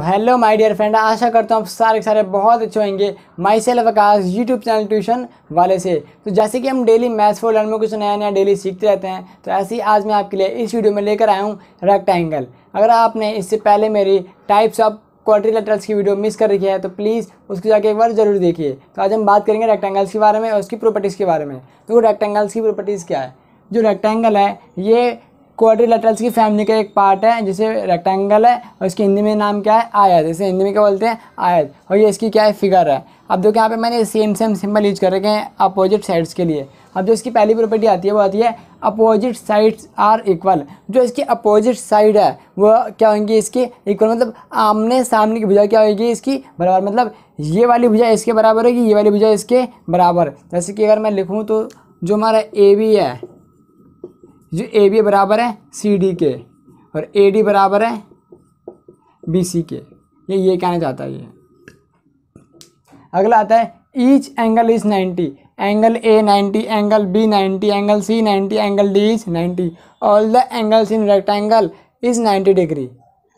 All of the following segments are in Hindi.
हेलो माय डियर फ्रेंड आशा करता हूँ आप सारे सारे बहुत अच्छे होंगे myself Aakash YouTube channel tuition वाले से तो जैसे कि हम डेली मैथ्स फॉर लर्न में कुछ नया नया डेली सीखते रहते हैं तो ऐसे ही आज मैं आपके लिए इस वीडियो में लेकर आया हूँ रेक्टेंगल अगर आपने इससे पहले मेरी टाइप्स ऑफ लेटर्स की वीडियो मिस कर रखी है तो प्लीज़ उसको जाके एक बार ज़रूर देखिए तो आज हम बात करेंगे रेक्टेंगल्स के बारे में और उसकी प्रॉपर्टीज़ के बारे में तो रेक्टेंगल्स की प्रॉपर्टीज़ क्या है जो रेक्टेंगल है ये क्वाड्रिलेटरल्स की फैमिली का एक पार्ट है जैसे रेक्टेंगल है और इसके हिंदी में नाम क्या है आयत इसे हिंदी में क्या बोलते हैं आयत और ये इसकी क्या है फिगर है अब देखो यहाँ पे मैंने सेम सेम सिंबल यूज कर रखे हैं अपोजिट साइड्स के लिए अब जो इसकी पहली प्रॉपर्टी आती है वो आती है अपोजिट साइड्स आर इक्वल जो इसकी अपोजिट साइड है वो क्या होंगी इसकी इक्वल मतलब आमने सामने की भुजा क्या होगी इसकी बराबर मतलब ये वाली भुजा इसके बराबर होगी ये वाली भुजा इसके बराबर जैसे कि अगर मैं लिखूँ तो जो हमारा ए बी है जो ए बी बराबर है सी डी के और ए डी बराबर है बी सी के ये ये कहना चाहता है ये अगला आता है each angle is ninety angle A ninety angle B ninety angle C ninety angle D is ninety all the angles in rectangle is ninety degree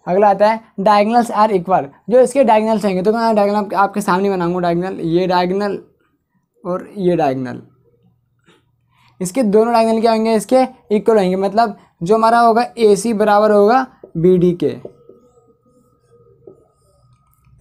अगला आता है डायगनल्स आर इक्वल जो इसके डायगनल्स होंगे तो मैं डायगनल आपके सामने बनाऊंगा डायगनल ये डायगनल और ये डायगनल इसके दोनों डायगोनल क्या होंगे इसके इक्वल होंगे मतलब जो हमारा होगा ए सी बराबर होगा बी डी के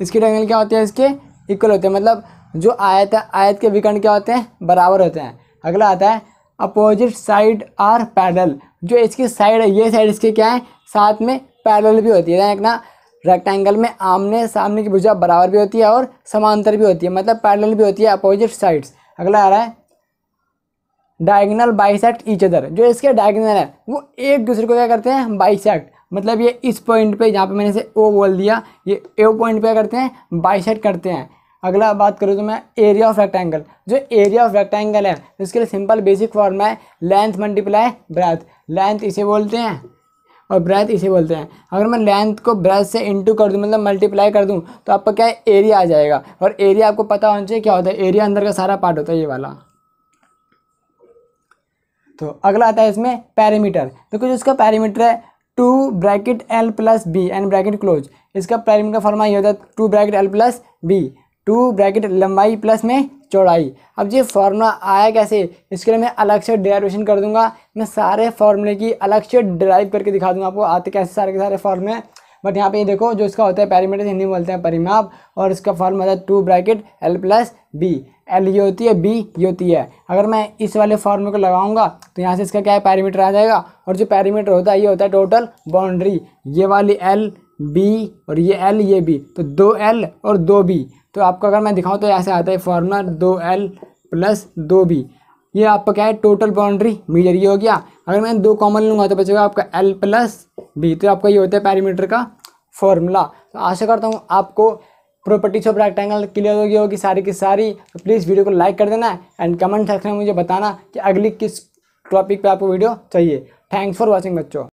इसके डायगोनल क्या होते हैं इसके इक्वल होते हैं मतलब जो आयत है आयत के विकर्ण क्या होते हैं बराबर होते हैं अगला आता है अपोजिट साइड आर पैडल जो इसकी साइड है ये साइड इसके क्या है साथ में पैडल भी होती है ना रेक्टेंगल में आमने सामने की भुजा बराबर भी होती है और समांतर भी होती है मतलब पैडल भी होती है अपोजिट साइड्स अगला आ रहा है डायगनल बाइसेक्ट ईच अदर जो इसके डायगनल है वो एक दूसरे को क्या करते हैं बाइसेक्ट मतलब ये इस पॉइंट पे जहाँ पे मैंने इसे ओ बोल दिया ये ए पॉइंट पे करते हैं बाइसेक्ट करते हैं अगला बात करूँ तो मैं एरिया ऑफ रेक्टेंगल जो एरिया ऑफ रेक्टेंगल है उसके लिए सिंपल बेसिक फॉर्म है लेंथ मल्टीप्लाई ब्रेथ लेंथ इसे बोलते हैं और ब्रेथ इसे बोलते हैं अगर मैं लेंथ को ब्रेथ से इंटू कर दूँ मतलब मल्टीप्लाई कर दूँ तो आपका क्या है एरिया आ जाएगा और एरिया आपको पता होना चाहिए क्या होता है एरिया अंदर का सारा पार्ट होता है ये वाला तो अगला आता है इसमें पैरामीटर देखो जो इसका पैरामीटर है two bracket L plus B and bracket close इसका पैरामीटर का फॉर्मा ये होता है two bracket L plus B two bracket लंबाई प्लस में चौड़ाई अब ये फार्मूला आया कैसे इसके लिए मैं अलग से डेरिवेशन कर दूंगा मैं सारे फार्मूले की अलग से डिराइव करके दिखा दूंगा आपको आते कैसे सारे के सारे फार्मूले बट यहाँ पे ये देखो जो इसका होता है पैरामीटर हिंदी में बोलते हैं परिमाप और इसका फॉर्मूला होता है two bracket L plus B L ये होती है बी ये होती है अगर मैं इस वाले फॉर्मूले को लगाऊंगा तो यहाँ से इसका क्या है पैरीमीटर आ जाएगा और जो पैरीमीटर होता है ये होता है टोटल बाउंड्री ये वाली एल बी और ये एल ये बी तो दो एल और दो बी तो आपको अगर मैं दिखाऊँ तो ऐसे आता है फॉर्मूला दो एल प्लस दो बी ये आपका क्या है टोटल बाउंड्री मीटर ये हो गया अगर मैं दो कॉमन लूँगा तो बचेगा आपका एल प्लस बी तो आपका ये होता है पैरीमीटर का फॉर्मूला तो आशा करता हूँ आपको प्रॉपर्टीज ऑफ रेक्टेंगल क्लियर हो गई होगी सारी की सारी तो प्लीज़ वीडियो को लाइक कर देना एंड कमेंट सेक्शन में मुझे बताना कि अगली किस टॉपिक पे आपको वीडियो चाहिए थैंक्स फॉर वॉचिंग बच्चों